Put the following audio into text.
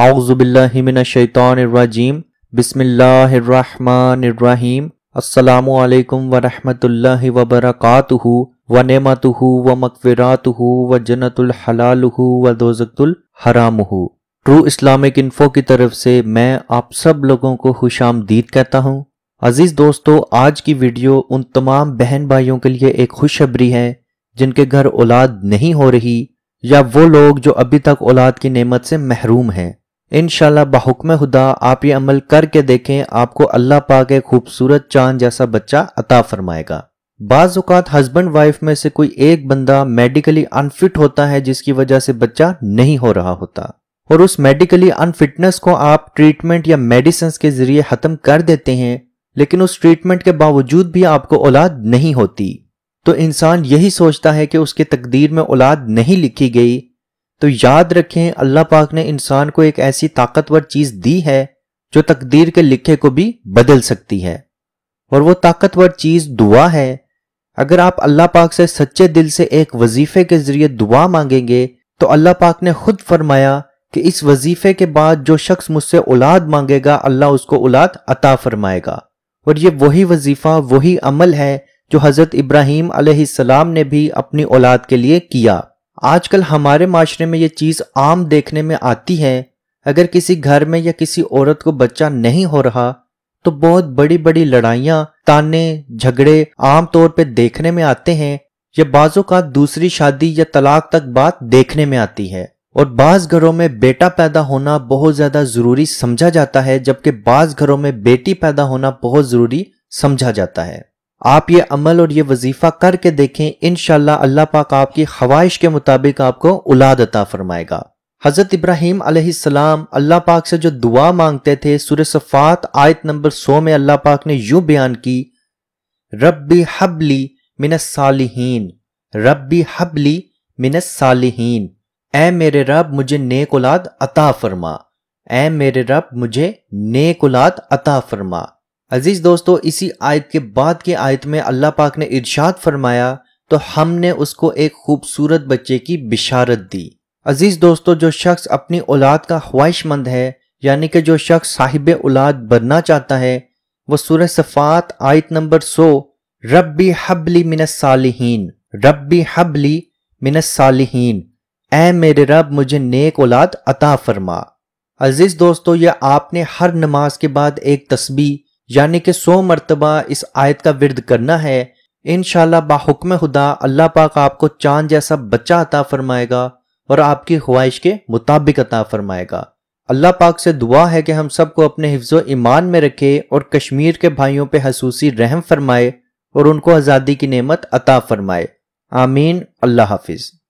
आउज़बिल्लिमिनशैतरजीम बिसमीम अल्लाम वरहमल वबरकत व नमत व मकफ़रात व जन्नतलहलाल व दोज़तुलहराम ट्रू इस्लामिक इन्फो की तरफ से मैं आप सब लोगों को खुश आमदीद कहता हूँ अज़ीज़ दोस्तों आज की वीडियो उन तमाम बहन भाइयों के लिए एक खुशखबरी है जिनके घर औलाद नहीं हो रही या वो लोग जो अभी तक औलाद की नेमत से महरूम हैं इन बहुकम खुदा आप ये अमल करके देखें आपको अल्लाह पाक एक खूबसूरत चांद जैसा बच्चा अता फरमाएगा बाज़ात हस्बैंड वाइफ में से कोई एक बंदा मेडिकली अनफिट होता है जिसकी वजह से बच्चा नहीं हो रहा होता और उस मेडिकली अनफिटनेस को आप ट्रीटमेंट या मेडिसिन के जरिए ख़त्म कर देते हैं लेकिन उस ट्रीटमेंट के बावजूद भी आपको औलाद नहीं होती तो इंसान यही सोचता है कि उसकी तकदीर में औलाद नहीं लिखी गई तो याद रखें अल्लाह पाक ने इंसान को एक ऐसी ताकतवर चीज दी है जो तकदीर के लिखे को भी बदल सकती है और वो ताकतवर चीज दुआ है अगर आप अल्लाह पाक से सच्चे दिल से एक वजीफे के जरिए दुआ मांगेंगे तो अल्लाह पाक ने खुद फरमाया कि इस वजीफे के बाद जो शख्स मुझसे औलाद मांगेगा अल्लाह उसको औलाद अता फरमाएगा और ये वही वजीफा वही अमल है जो हज़रत इब्राहिम सलाम ने भी अपनी औलाद के लिए किया आजकल हमारे माशरे में ये चीज़ आम देखने में आती है अगर किसी घर में या किसी औरत को बच्चा नहीं हो रहा तो बहुत बड़ी बड़ी लड़ाइयाँ ताने झगड़े आमतौर पर देखने में आते हैं या बाजों का दूसरी शादी या तलाक तक बात देखने में आती है और बाज घरों में बेटा पैदा होना बहुत ज्यादा जरूरी समझा जाता है जबकि बाज घरों में बेटी पैदा होना बहुत जरूरी समझा जाता है आप ये अमल और ये वजीफ़ा करके देखें इन अल्लाह पाक आपकी ख्वाहिश के मुताबिक आपको उलाद अता फरमाएगा हज़रत इब्राहिम अलैहिस्सलाम अल्लाह पाक से जो दुआ मांगते थे सुर सफ़ात आयत नंबर सो में अल्लाह पाक ने यूं बयान की रब्बी हबली सालिहीन रब्बी हबली सालिहीन ए मेरे रब मुझे नेक औलाद अता फरमा ए मेरे रब मुझे नेक औलाद अता फरमा अजीज दोस्तों इसी आयत के बाद के आयत में अल्लाह पाक ने इर्शाद फरमाया तो हमने उसको एक खूबसूरत बच्चे की बिशारत दी अजीज दोस्तों जो शख्स अपनी औलाद का ख्वाहिशमंद है यानी कि जो शख्स साहिब औलाद बनना चाहता है वह सूरह सफ़ात आयत नंबर सो रबी हबली मिन सालिहीन रबी हबली मिनस सालिहीन ए मेरे रब मुझे नेक औलाद अता फरमा अजीज दोस्तों यह आपने हर नमाज के बाद एक तस्बी यानी कि सौ मरतबा इस आयत का विरद करना है इन बाहुक्म खुदा अल्लाह पाक आपको चांद जैसा बच्चा अता फरमाएगा और आपकी ख्वाहिश के मुताबिक अता फरमाएगा अल्लाह पाक से दुआ है कि हम सबको अपने हिफ्ज़ ईमान में रखे और कश्मीर के भाइयों पर हसूसी रहम फरमाए और उनको आज़ादी की नेमत अता फरमाए आमीन अल्लाह हाफिज़